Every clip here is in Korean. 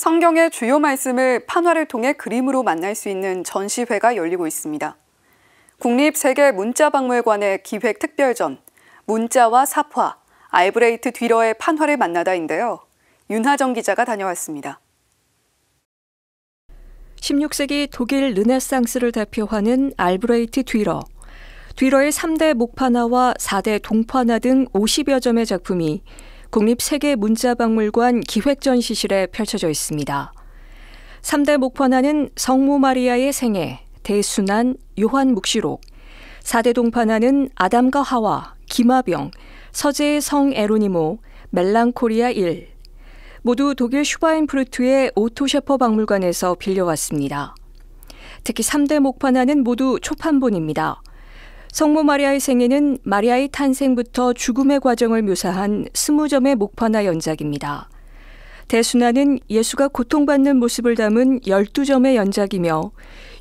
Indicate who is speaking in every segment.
Speaker 1: 성경의 주요 말씀을 판화를 통해 그림으로 만날 수 있는 전시회가 열리고 있습니다. 국립세계문자박물관의 기획특별전 문자와 사파, 알브레이트 뒤러의 판화를 만나다인데요. 윤하정 기자가 다녀왔습니다.
Speaker 2: 16세기 독일 르네상스를 대표하는 알브레이트 뒤러. 뒤러의 3대 목판화와 4대 동판화 등 50여 점의 작품이 국립세계문자박물관 기획전시실에 펼쳐져 있습니다. 3대 목판화는 성모 마리아의 생애, 대순환, 요한 묵시록, 4대 동판화는 아담과 하와, 기마병, 서재의 성 에로니모, 멜랑코리아 1, 모두 독일 슈바인프루트의 오토 셰퍼 박물관에서 빌려왔습니다. 특히 3대 목판화는 모두 초판본입니다. 성모 마리아의 생애는 마리아의 탄생부터 죽음의 과정을 묘사한 2 0 점의 목판화 연작입니다. 대순화는 예수가 고통받는 모습을 담은 12점의 연작이며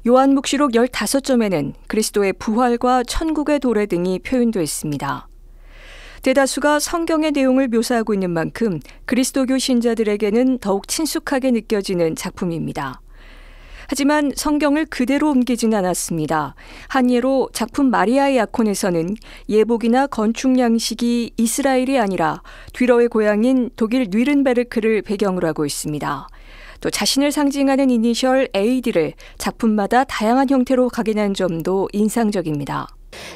Speaker 2: 요한묵시록 15점에는 그리스도의 부활과 천국의 도래 등이 표현되어 있습니다. 대다수가 성경의 내용을 묘사하고 있는 만큼 그리스도교 신자들에게는 더욱 친숙하게 느껴지는 작품입니다. 하지만 성경을 그대로 옮기진 않았습니다. 한 예로 작품 마리아의 약혼에서는 예복이나 건축 양식이 이스라엘이 아니라 뒤러의 고향인 독일 뉘른베르크를 배경으로 하고 있습니다. 또 자신을 상징하는 이니셜 AD를 작품마다 다양한 형태로 각인한 점도 인상적입니다.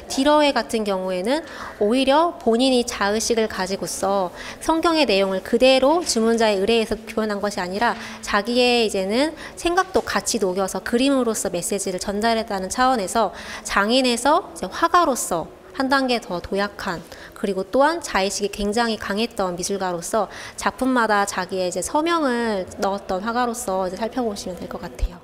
Speaker 3: 디러웨 같은 경우에는 오히려 본인이 자의식을 가지고서 성경의 내용을 그대로 주문자의 의뢰에서 표현한 것이 아니라 자기의 이제는 생각도 같이 녹여서 그림으로서 메시지를 전달했다는 차원에서 장인에서 화가로서 한 단계 더 도약한 그리고 또한 자의식이 굉장히 강했던 미술가로서 작품마다 자기의 이제 서명을 넣었던 화가로서 이제 살펴보시면 될 것 같아요.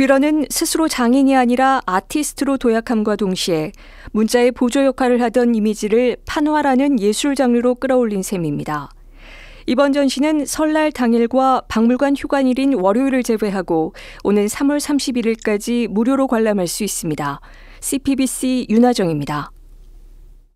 Speaker 2: 뒤러는 스스로 장인이 아니라 아티스트로 도약함과 동시에 문자의 보조 역할을 하던 이미지를 판화라는 예술 장르로 끌어올린 셈입니다. 이번 전시는 설날 당일과 박물관 휴관일인 월요일을 제외하고 오는 3월 31일까지 무료로 관람할 수 있습니다. CPBC 윤하정입니다.